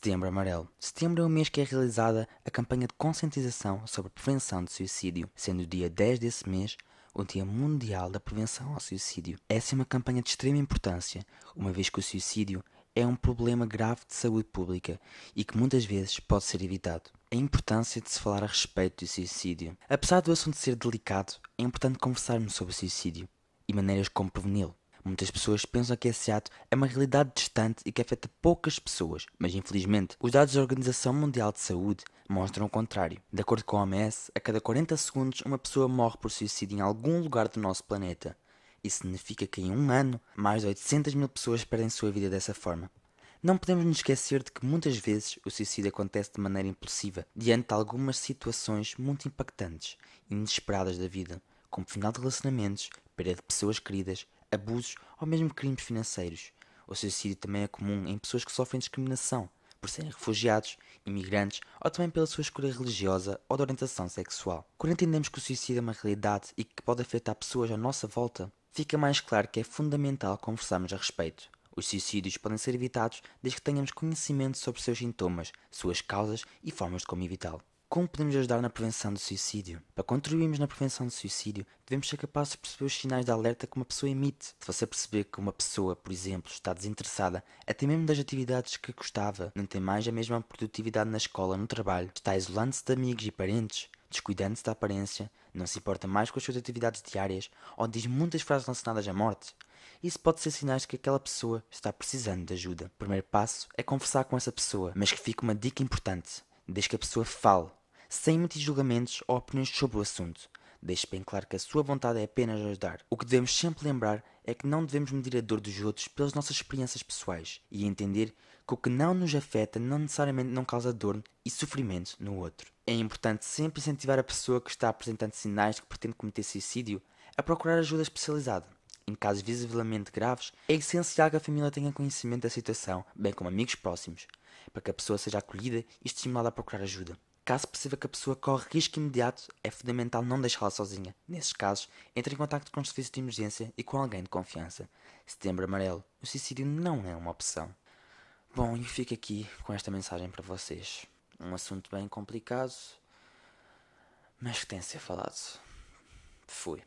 Setembro Amarelo. Setembro é o mês que é realizada a campanha de conscientização sobre a prevenção de suicídio, sendo o dia 10 desse mês o Dia Mundial da Prevenção ao Suicídio. Essa é uma campanha de extrema importância, uma vez que o suicídio é um problema grave de saúde pública e que muitas vezes pode ser evitado. A importância de se falar a respeito do suicídio. Apesar do assunto ser delicado, é importante conversarmos sobre o suicídio e maneiras como preveni-lo. Muitas pessoas pensam que esse ato é uma realidade distante e que afeta poucas pessoas, mas infelizmente os dados da Organização Mundial de Saúde mostram o contrário. De acordo com a OMS, a cada 40 segundos uma pessoa morre por suicídio em algum lugar do nosso planeta. Isso significa que em um ano, mais de 800 mil pessoas perdem sua vida dessa forma. Não podemos nos esquecer de que muitas vezes o suicídio acontece de maneira impulsiva, diante de algumas situações muito impactantes e inesperadas da vida, como final de relacionamentos, perda de pessoas queridas, abusos ou mesmo crimes financeiros. O suicídio também é comum em pessoas que sofrem discriminação por serem refugiados, imigrantes ou também pela sua escolha religiosa ou de orientação sexual. Quando entendemos que o suicídio é uma realidade e que pode afetar pessoas à nossa volta, fica mais claro que é fundamental conversarmos a respeito. Os suicídios podem ser evitados desde que tenhamos conhecimento sobre seus sintomas, suas causas e formas de como evitá-lo. Como podemos ajudar na prevenção do suicídio? Para contribuirmos na prevenção do suicídio, devemos ser capazes de perceber os sinais de alerta que uma pessoa emite. Se você perceber que uma pessoa, por exemplo, está desinteressada, até mesmo das atividades que gostava, não tem mais a mesma produtividade na escola, no trabalho, está isolando-se de amigos e parentes, descuidando-se da aparência, não se importa mais com as suas atividades diárias ou diz muitas frases relacionadas à morte, isso pode ser sinais que aquela pessoa está precisando de ajuda. O primeiro passo é conversar com essa pessoa, mas que fique uma dica importante. Desde que a pessoa fale, sem muitos julgamentos ou opiniões sobre o assunto. Deixe bem claro que a sua vontade é apenas ajudar. O que devemos sempre lembrar é que não devemos medir a dor dos outros pelas nossas experiências pessoais e entender que o que não nos afeta não necessariamente não causa dor e sofrimento no outro. É importante sempre incentivar a pessoa que está apresentando sinais que pretende cometer suicídio a procurar ajuda especializada. Em casos visivelmente graves, é essencial que a família tenha conhecimento da situação, bem como amigos próximos, para que a pessoa seja acolhida e estimulada a procurar ajuda. Caso perceba que a pessoa corre risco imediato, é fundamental não deixá-la sozinha. Nesses casos, entre em contato com os serviços de emergência e com alguém de confiança. Setembro Amarelo, o suicídio não é uma opção. Bom, e fico aqui com esta mensagem para vocês. Um assunto bem complicado, mas que tem de ser falado. Fui.